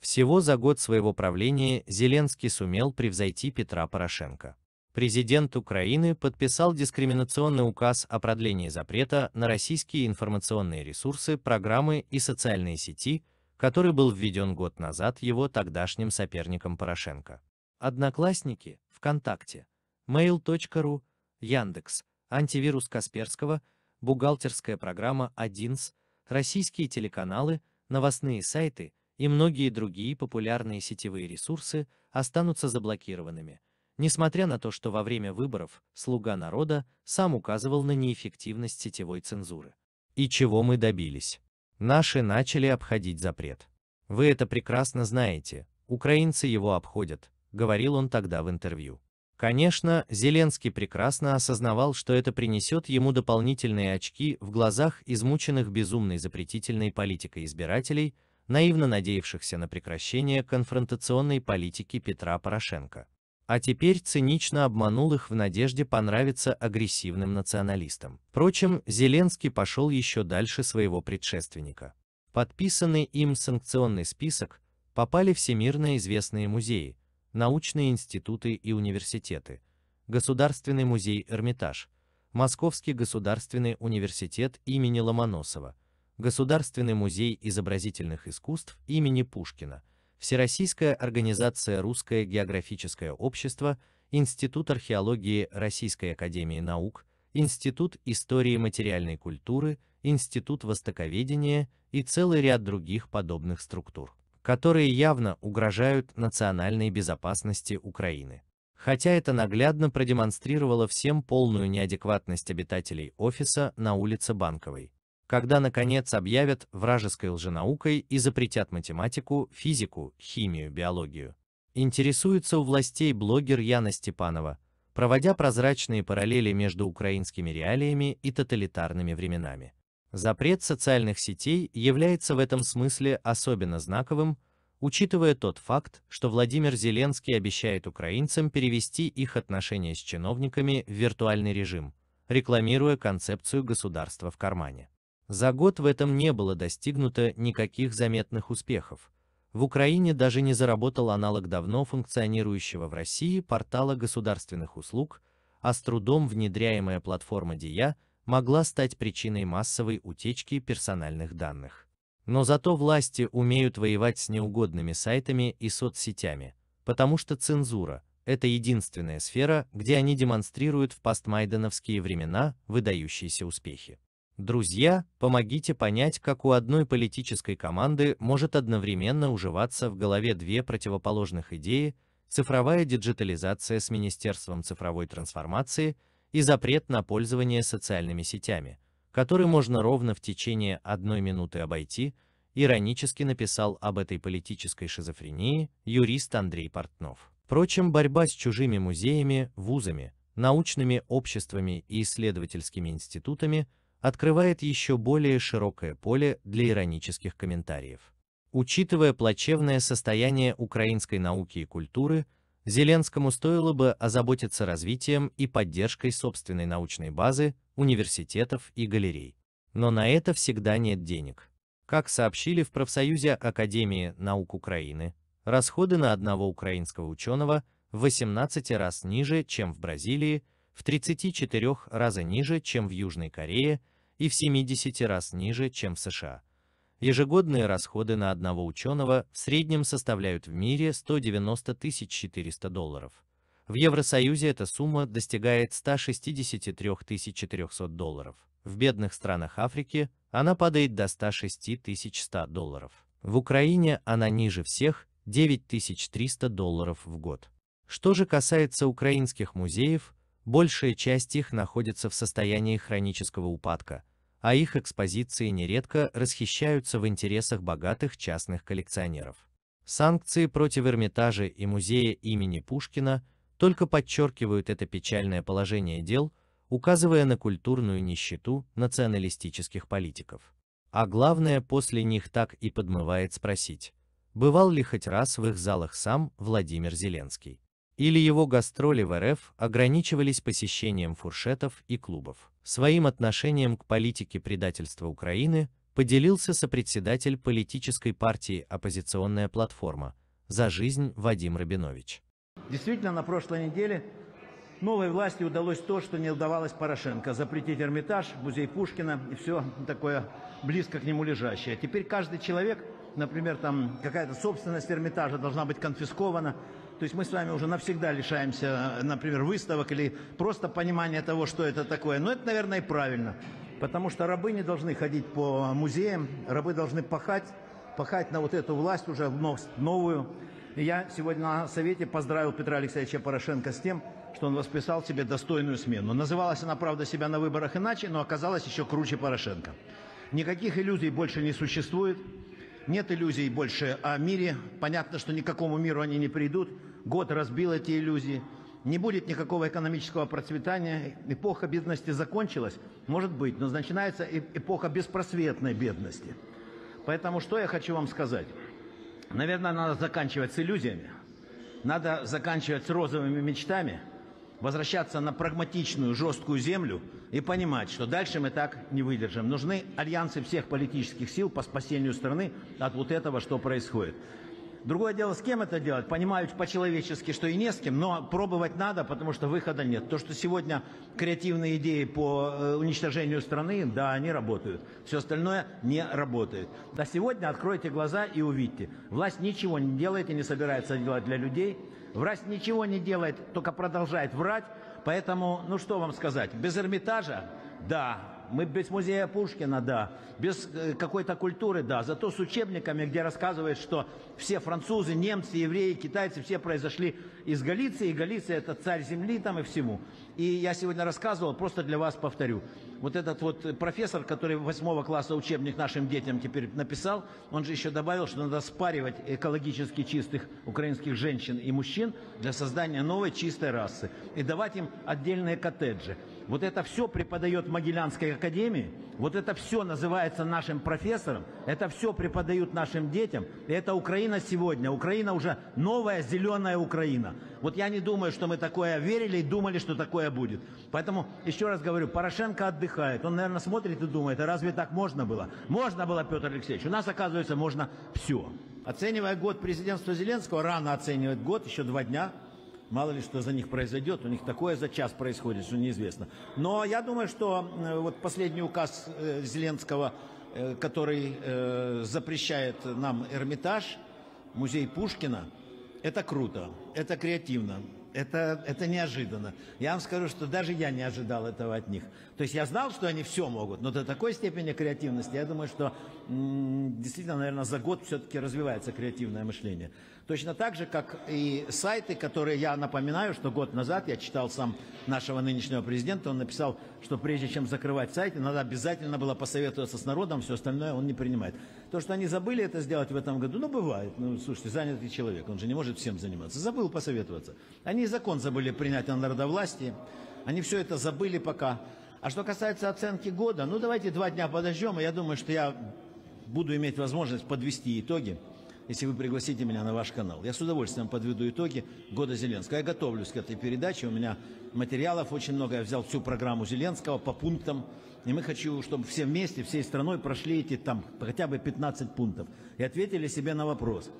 Всего за год своего правления Зеленский сумел превзойти Петра Порошенко. Президент Украины подписал дискриминационный указ о продлении запрета на российские информационные ресурсы, программы и социальные сети, который был введен год назад его тогдашним соперником Порошенко. Одноклассники, ВКонтакте, Mail.ru, Яндекс, антивирус Касперского, бухгалтерская программа 1 с российские телеканалы, новостные сайты – и многие другие популярные сетевые ресурсы останутся заблокированными, несмотря на то, что во время выборов «Слуга народа» сам указывал на неэффективность сетевой цензуры. И чего мы добились? Наши начали обходить запрет. Вы это прекрасно знаете, украинцы его обходят, говорил он тогда в интервью. Конечно, Зеленский прекрасно осознавал, что это принесет ему дополнительные очки в глазах измученных безумной запретительной политикой избирателей, наивно надеявшихся на прекращение конфронтационной политики Петра Порошенко. А теперь цинично обманул их в надежде понравиться агрессивным националистам. Впрочем, Зеленский пошел еще дальше своего предшественника. Подписанный им санкционный список попали всемирно известные музеи, научные институты и университеты, Государственный музей «Эрмитаж», Московский государственный университет имени Ломоносова, Государственный музей изобразительных искусств имени Пушкина, Всероссийская организация Русское географическое общество, Институт археологии Российской академии наук, Институт истории материальной культуры, Институт востоковедения и целый ряд других подобных структур, которые явно угрожают национальной безопасности Украины. Хотя это наглядно продемонстрировало всем полную неадекватность обитателей офиса на улице Банковой, когда наконец объявят вражеской лженаукой и запретят математику, физику, химию, биологию. Интересуется у властей блогер Яна Степанова, проводя прозрачные параллели между украинскими реалиями и тоталитарными временами. Запрет социальных сетей является в этом смысле особенно знаковым, учитывая тот факт, что Владимир Зеленский обещает украинцам перевести их отношения с чиновниками в виртуальный режим, рекламируя концепцию государства в кармане. За год в этом не было достигнуто никаких заметных успехов. В Украине даже не заработал аналог давно функционирующего в России портала государственных услуг, а с трудом внедряемая платформа ДИЯ могла стать причиной массовой утечки персональных данных. Но зато власти умеют воевать с неугодными сайтами и соцсетями, потому что цензура – это единственная сфера, где они демонстрируют в постмайдановские времена выдающиеся успехи. Друзья, помогите понять, как у одной политической команды может одновременно уживаться в голове две противоположных идеи цифровая диджитализация с Министерством цифровой трансформации и запрет на пользование социальными сетями, который можно ровно в течение одной минуты обойти, иронически написал об этой политической шизофрении юрист Андрей Портнов. Впрочем, борьба с чужими музеями, вузами, научными обществами и исследовательскими институтами – открывает еще более широкое поле для иронических комментариев. Учитывая плачевное состояние украинской науки и культуры, Зеленскому стоило бы озаботиться развитием и поддержкой собственной научной базы, университетов и галерей. Но на это всегда нет денег. Как сообщили в профсоюзе Академии наук Украины, расходы на одного украинского ученого в 18 раз ниже, чем в Бразилии, в 34 раза ниже, чем в Южной Корее и в 70 раз ниже, чем в США. Ежегодные расходы на одного ученого в среднем составляют в мире 190 400 долларов. В Евросоюзе эта сумма достигает 163 400 долларов. В бедных странах Африки она падает до 106 100 долларов. В Украине она ниже всех 9 300 долларов в год. Что же касается украинских музеев, большая часть их находится в состоянии хронического упадка, а их экспозиции нередко расхищаются в интересах богатых частных коллекционеров. Санкции против Эрмитажа и музея имени Пушкина только подчеркивают это печальное положение дел, указывая на культурную нищету националистических политиков. А главное, после них так и подмывает спросить, бывал ли хоть раз в их залах сам Владимир Зеленский или его гастроли в РФ ограничивались посещением фуршетов и клубов. Своим отношением к политике предательства Украины поделился сопредседатель политической партии «Оппозиционная платформа» «За жизнь» Вадим Рабинович. Действительно, на прошлой неделе новой власти удалось то, что не удавалось Порошенко. Запретить Эрмитаж, музей Пушкина и все такое близко к нему лежащее. Теперь каждый человек, например, там какая-то собственность Эрмитажа должна быть конфискована, то есть мы с вами уже навсегда лишаемся, например, выставок или просто понимания того, что это такое. Но это, наверное, и правильно. Потому что рабы не должны ходить по музеям, рабы должны пахать, пахать на вот эту власть уже новую. И я сегодня на совете поздравил Петра Алексеевича Порошенко с тем, что он восписал себе достойную смену. Называлась она, правда, себя на выборах иначе, но оказалась еще круче Порошенко. Никаких иллюзий больше не существует. Нет иллюзий больше о мире. Понятно, что никакому миру они не придут. Год разбил эти иллюзии. Не будет никакого экономического процветания. Эпоха бедности закончилась? Может быть, но начинается эпоха беспросветной бедности. Поэтому что я хочу вам сказать? Наверное, надо заканчивать с иллюзиями. Надо заканчивать с розовыми мечтами, возвращаться на прагматичную, жесткую землю и понимать, что дальше мы так не выдержим. Нужны альянсы всех политических сил по спасению страны от вот этого, что происходит. Другое дело, с кем это делать. Понимают по-человечески, что и не с кем, но пробовать надо, потому что выхода нет. То, что сегодня креативные идеи по э, уничтожению страны, да, они работают. Все остальное не работает. Да сегодня откройте глаза и увидьте. Власть ничего не делает и не собирается делать для людей. Власть ничего не делает, только продолжает врать. Поэтому, ну что вам сказать, без Эрмитажа, да, мы без музея Пушкина, да. Без э, какой-то культуры, да. Зато с учебниками, где рассказывает, что все французы, немцы, евреи, китайцы, все произошли из Галиции. И Галиция это царь земли там и всему. И я сегодня рассказывал, просто для вас повторю. Вот этот вот профессор, который 8 класса учебник нашим детям теперь написал, он же еще добавил, что надо спаривать экологически чистых украинских женщин и мужчин для создания новой чистой расы. И давать им отдельные коттеджи. Вот это все преподает в Могилянской академии, вот это все называется нашим профессором, это все преподают нашим детям. И это Украина сегодня, Украина уже новая зеленая Украина. Вот я не думаю, что мы такое верили и думали, что такое будет. Поэтому, еще раз говорю, Порошенко отдыхает. Он, наверное, смотрит и думает, а разве так можно было? Можно было, Петр Алексеевич. У нас, оказывается, можно все. Оценивая год президентства Зеленского, рано оценивать год, еще два дня – Мало ли что за них произойдет, у них такое за час происходит, что неизвестно. Но я думаю, что э, вот последний указ э, Зеленского, э, который запрещает нам Эрмитаж, музей Пушкина, это круто, это креативно, это, это неожиданно. Я вам скажу, что даже я не ожидал этого от них. То есть я знал, что они все могут, но до такой степени креативности, я думаю, что действительно, наверное, за год все-таки развивается креативное мышление. Точно так же, как и сайты, которые я напоминаю, что год назад я читал сам нашего нынешнего президента, он написал, что прежде чем закрывать сайты, надо обязательно было посоветоваться с народом, все остальное он не принимает. То, что они забыли это сделать в этом году, ну бывает, ну слушайте, занятый человек, он же не может всем заниматься, забыл посоветоваться. Они закон забыли принять о народовластии, они все это забыли пока. А что касается оценки года, ну давайте два дня подождем, и я думаю, что я буду иметь возможность подвести итоги, если вы пригласите меня на ваш канал. Я с удовольствием подведу итоги года Зеленского. Я готовлюсь к этой передаче, у меня материалов очень много. Я взял всю программу Зеленского по пунктам. И мы хочу, чтобы все вместе, всей страной прошли эти там хотя бы 15 пунктов и ответили себе на вопрос,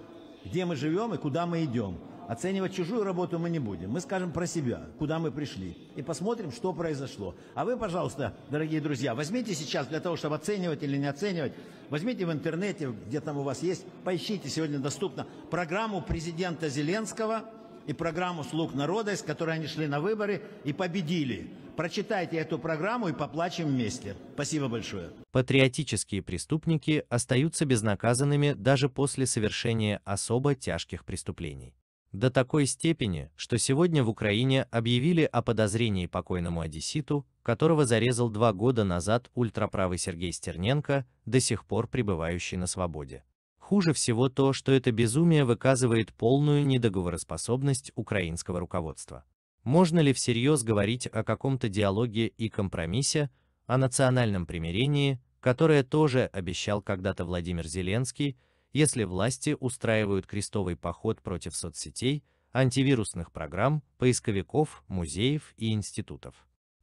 где мы живем и куда мы идем. Оценивать чужую работу мы не будем. Мы скажем про себя, куда мы пришли, и посмотрим, что произошло. А вы, пожалуйста, дорогие друзья, возьмите сейчас для того, чтобы оценивать или не оценивать, возьмите в интернете, где там у вас есть, поищите, сегодня доступно, программу президента Зеленского и программу «Слуг народа», с которой они шли на выборы и победили. Прочитайте эту программу и поплачем вместе. Спасибо большое. Патриотические преступники остаются безнаказанными даже после совершения особо тяжких преступлений. До такой степени, что сегодня в Украине объявили о подозрении покойному одесситу, которого зарезал два года назад ультраправый Сергей Стерненко, до сих пор пребывающий на свободе. Хуже всего то, что это безумие выказывает полную недоговороспособность украинского руководства. Можно ли всерьез говорить о каком-то диалоге и компромиссе, о национальном примирении, которое тоже обещал когда-то Владимир Зеленский, если власти устраивают крестовый поход против соцсетей, антивирусных программ, поисковиков, музеев и институтов.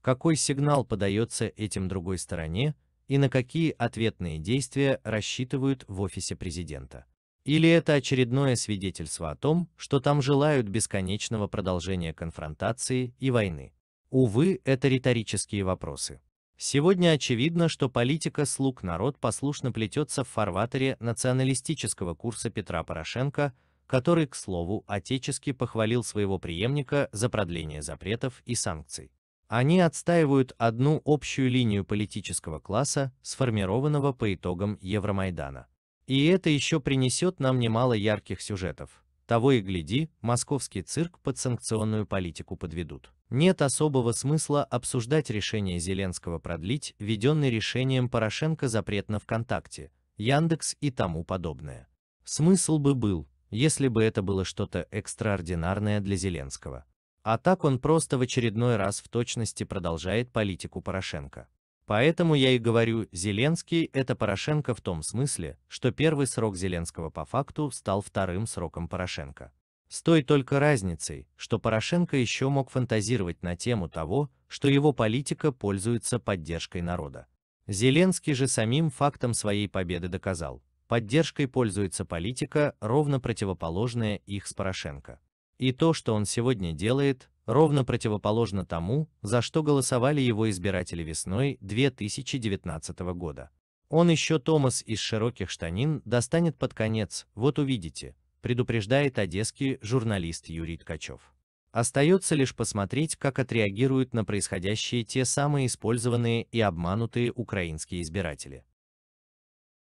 Какой сигнал подается этим другой стороне и на какие ответные действия рассчитывают в офисе президента? Или это очередное свидетельство о том, что там желают бесконечного продолжения конфронтации и войны? Увы, это риторические вопросы. Сегодня очевидно, что политика «слуг народ» послушно плетется в фарватере националистического курса Петра Порошенко, который, к слову, отечески похвалил своего преемника за продление запретов и санкций. Они отстаивают одну общую линию политического класса, сформированного по итогам Евромайдана. И это еще принесет нам немало ярких сюжетов. Того и гляди, московский цирк под санкционную политику подведут. Нет особого смысла обсуждать решение Зеленского продлить введенный решением Порошенко запрет на ВКонтакте, Яндекс и тому подобное. Смысл бы был, если бы это было что-то экстраординарное для Зеленского. А так он просто в очередной раз в точности продолжает политику Порошенко. Поэтому я и говорю, Зеленский это Порошенко в том смысле, что первый срок Зеленского по факту стал вторым сроком Порошенко. С той только разницей, что Порошенко еще мог фантазировать на тему того, что его политика пользуется поддержкой народа. Зеленский же самим фактом своей победы доказал, поддержкой пользуется политика, ровно противоположная их с Порошенко. И то, что он сегодня делает, ровно противоположно тому, за что голосовали его избиратели весной 2019 года. Он еще Томас из широких штанин достанет под конец, вот увидите, предупреждает одесский журналист Юрий Ткачев. Остается лишь посмотреть, как отреагируют на происходящее те самые использованные и обманутые украинские избиратели.